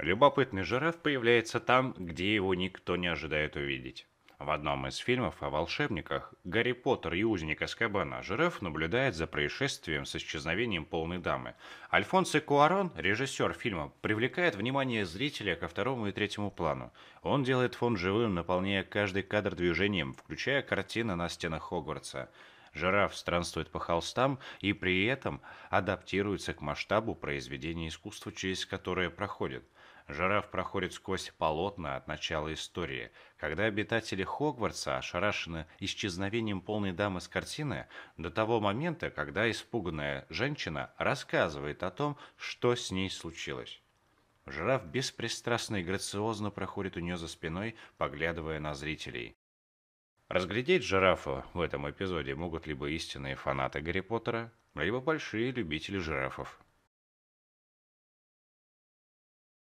Любопытный жираф появляется там, где его никто не ожидает увидеть. В одном из фильмов о волшебниках Гарри Поттер и узник Аскабана жираф наблюдает за происшествием с исчезновением полной дамы. Альфонсо Куарон, режиссер фильма, привлекает внимание зрителя ко второму и третьему плану. Он делает фон живым, наполняя каждый кадр движением, включая картины на стенах Хогвартса. Жираф странствует по холстам и при этом адаптируется к масштабу произведения искусства, через которое проходит – Жираф проходит сквозь полотна от начала истории. Когда обитатели Хогвартса ошарашены исчезновением полной дамы с картины, до того момента, когда испуганная женщина рассказывает о том, что с ней случилось. Жираф беспристрастно и грациозно проходит у нее за спиной, поглядывая на зрителей. Разглядеть жирафа в этом эпизоде могут либо истинные фанаты Гарри Поттера, либо большие любители жирафов.